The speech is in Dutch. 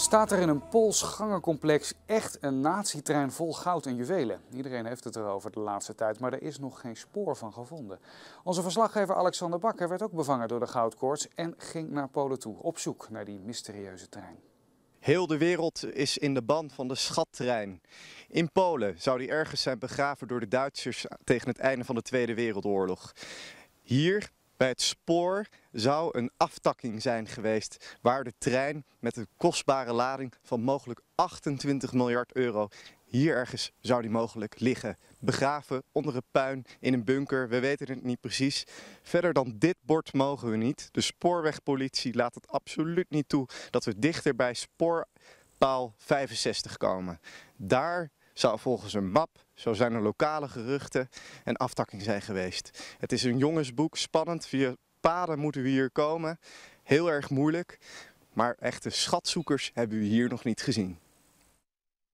Staat er in een Pools gangencomplex echt een nazietrein vol goud en juwelen? Iedereen heeft het erover de laatste tijd, maar er is nog geen spoor van gevonden. Onze verslaggever Alexander Bakker werd ook bevangen door de goudkoorts en ging naar Polen toe op zoek naar die mysterieuze trein. Heel de wereld is in de ban van de schattrein. In Polen zou die ergens zijn begraven door de Duitsers tegen het einde van de Tweede Wereldoorlog. Hier bij het spoor zou een aftakking zijn geweest waar de trein met een kostbare lading van mogelijk 28 miljard euro hier ergens zou die mogelijk liggen. Begraven onder het puin in een bunker, we weten het niet precies. Verder dan dit bord mogen we niet. De spoorwegpolitie laat het absoluut niet toe dat we dichter bij spoorpaal 65 komen. Daar zou volgens een map, zo zijn er lokale geruchten, een aftakking zijn geweest. Het is een jongensboek, spannend, via paden moeten we hier komen. Heel erg moeilijk, maar echte schatzoekers hebben we hier nog niet gezien.